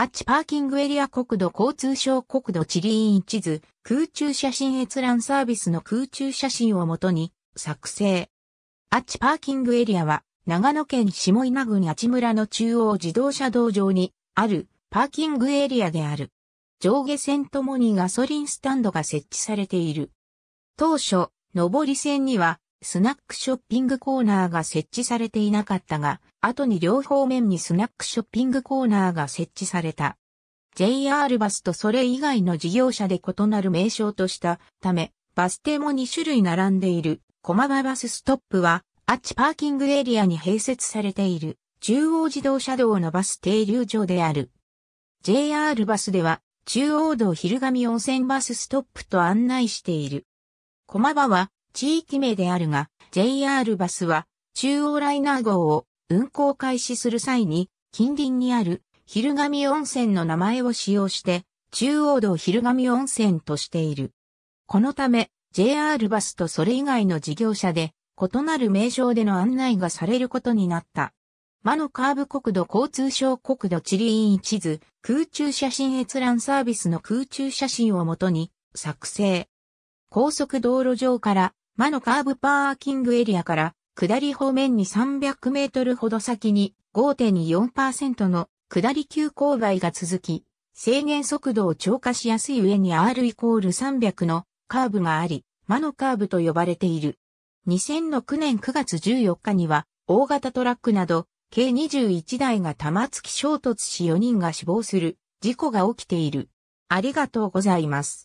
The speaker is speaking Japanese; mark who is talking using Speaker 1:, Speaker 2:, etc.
Speaker 1: アッチパーキングエリア国土交通
Speaker 2: 省国土地理院地図、空中写真閲覧サービスの空中写真をもとに作成。アッチパーキングエリアは、長野県下稲郡阿チ村の中央自動車道上にあるパーキングエリアである。上下線ともにガソリンスタンドが設置されている。当初、上り線にはスナックショッピングコーナーが設置されていなかったが、後に両方面にスナックショッピングコーナーが設置された。JR バスとそれ以外の事業者で異なる名称としたため、バス停も2種類並んでいる、駒場バスストップは、アッチパーキングエリアに併設されている、中央自動車道のバス停留場である。JR バスでは、中央道昼上温泉バスストップと案内している。駒場は、地域名であるが、JR バスは中央ライナー号を運行開始する際に、近隣にある昼神温泉の名前を使用して、中央道昼神温泉としている。このため、JR バスとそれ以外の事業者で、異なる名称での案内がされることになった。魔のカーブ国土交通省国土地理院地図、空中写真閲覧サービスの空中写真をもとに、作成。高速道路上から魔のカーブパーキングエリアから下り方面に300メートルほど先に5.24%の下り急勾配が続き、制限速度を超過しやすい上に R イコール300のカーブがあり、魔のカーブと呼ばれている。2006年9月14日には、大型トラックなど、計21台が玉突き衝突し4人が死亡する事故が起きている。
Speaker 1: ありがとうございます。